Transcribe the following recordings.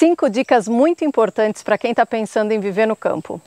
Cinco dicas muito importantes para quem está pensando em viver no campo.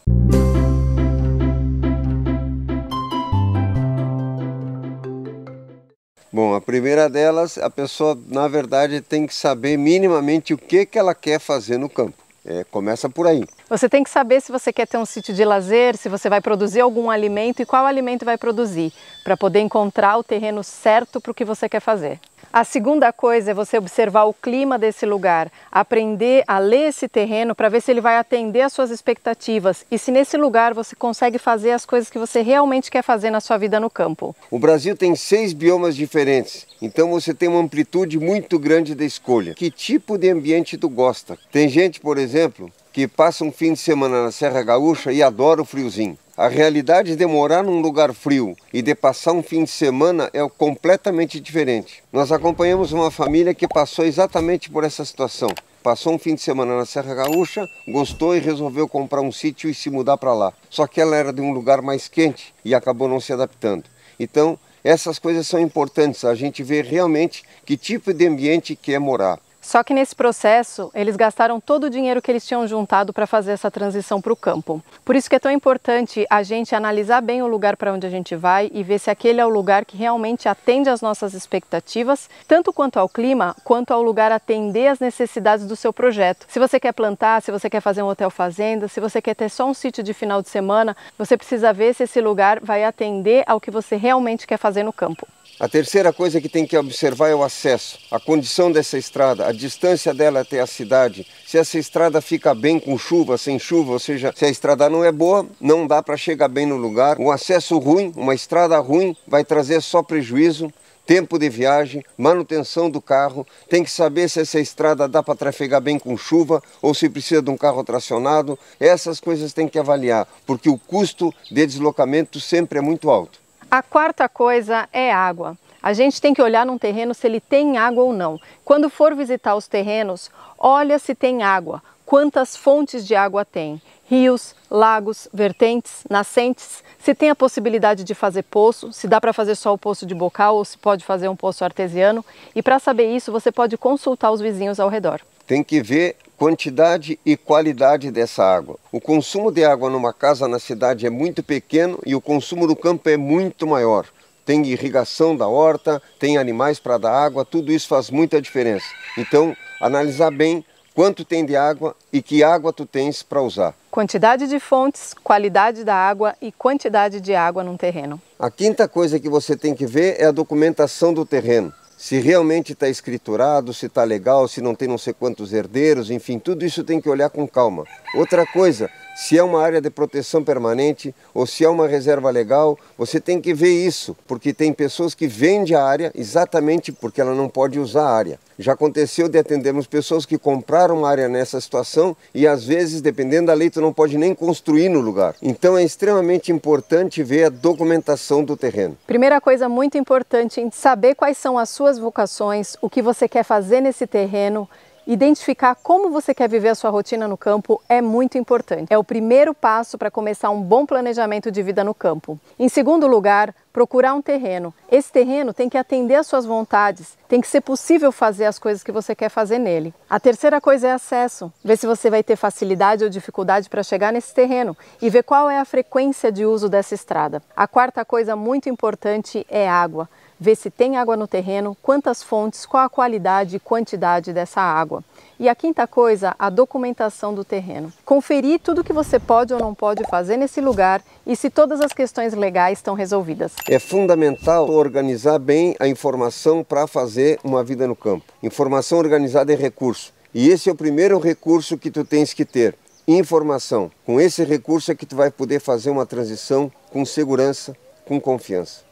Bom, a primeira delas, a pessoa, na verdade, tem que saber minimamente o que, que ela quer fazer no campo. É, começa por aí. Você tem que saber se você quer ter um sítio de lazer, se você vai produzir algum alimento e qual alimento vai produzir, para poder encontrar o terreno certo para o que você quer fazer. A segunda coisa é você observar o clima desse lugar, aprender a ler esse terreno para ver se ele vai atender às suas expectativas e se nesse lugar você consegue fazer as coisas que você realmente quer fazer na sua vida no campo. O Brasil tem seis biomas diferentes, então você tem uma amplitude muito grande da escolha. Que tipo de ambiente tu gosta? Tem gente, por exemplo, exemplo, que passa um fim de semana na Serra Gaúcha e adora o friozinho. A realidade de morar num lugar frio e de passar um fim de semana é completamente diferente. Nós acompanhamos uma família que passou exatamente por essa situação. Passou um fim de semana na Serra Gaúcha, gostou e resolveu comprar um sítio e se mudar para lá. Só que ela era de um lugar mais quente e acabou não se adaptando. Então, essas coisas são importantes, a gente vê realmente que tipo de ambiente quer é morar. Só que nesse processo, eles gastaram todo o dinheiro que eles tinham juntado para fazer essa transição para o campo. Por isso que é tão importante a gente analisar bem o lugar para onde a gente vai e ver se aquele é o lugar que realmente atende às nossas expectativas, tanto quanto ao clima, quanto ao lugar atender às necessidades do seu projeto. Se você quer plantar, se você quer fazer um hotel fazenda, se você quer ter só um sítio de final de semana, você precisa ver se esse lugar vai atender ao que você realmente quer fazer no campo. A terceira coisa que tem que observar é o acesso, a condição dessa estrada a distância dela até a cidade, se essa estrada fica bem com chuva, sem chuva, ou seja, se a estrada não é boa, não dá para chegar bem no lugar. Um acesso ruim, uma estrada ruim, vai trazer só prejuízo tempo de viagem, manutenção do carro, tem que saber se essa estrada dá para trafegar bem com chuva ou se precisa de um carro tracionado. Essas coisas tem que avaliar, porque o custo de deslocamento sempre é muito alto. A quarta coisa é água. A gente tem que olhar num terreno se ele tem água ou não. Quando for visitar os terrenos, olha se tem água, quantas fontes de água tem. Rios, lagos, vertentes, nascentes, se tem a possibilidade de fazer poço, se dá para fazer só o poço de bocal ou se pode fazer um poço artesiano. E para saber isso, você pode consultar os vizinhos ao redor. Tem que ver quantidade e qualidade dessa água. O consumo de água numa casa na cidade é muito pequeno e o consumo no campo é muito maior tem irrigação da horta, tem animais para dar água, tudo isso faz muita diferença. Então, analisar bem quanto tem de água e que água tu tens para usar. Quantidade de fontes, qualidade da água e quantidade de água num terreno. A quinta coisa que você tem que ver é a documentação do terreno se realmente está escriturado, se está legal, se não tem não sei quantos herdeiros, enfim, tudo isso tem que olhar com calma. Outra coisa, se é uma área de proteção permanente ou se é uma reserva legal, você tem que ver isso, porque tem pessoas que vendem a área exatamente porque ela não pode usar a área. Já aconteceu de atendermos pessoas que compraram área nessa situação e às vezes, dependendo da lei, tu não pode nem construir no lugar. Então é extremamente importante ver a documentação do terreno. Primeira coisa muito importante, saber quais são as suas suas vocações, o que você quer fazer nesse terreno, identificar como você quer viver a sua rotina no campo é muito importante. É o primeiro passo para começar um bom planejamento de vida no campo. Em segundo lugar, procurar um terreno. Esse terreno tem que atender às suas vontades, tem que ser possível fazer as coisas que você quer fazer nele. A terceira coisa é acesso. Ver se você vai ter facilidade ou dificuldade para chegar nesse terreno e ver qual é a frequência de uso dessa estrada. A quarta coisa muito importante é água. Ver se tem água no terreno, quantas fontes, qual a qualidade e quantidade dessa água. E a quinta coisa, a documentação do terreno. Conferir tudo que você pode ou não pode fazer nesse lugar e se todas as questões legais estão resolvidas. É fundamental organizar bem a informação para fazer uma vida no campo. Informação organizada é recurso. E esse é o primeiro recurso que tu tens que ter, informação. Com esse recurso é que tu vai poder fazer uma transição com segurança, com confiança.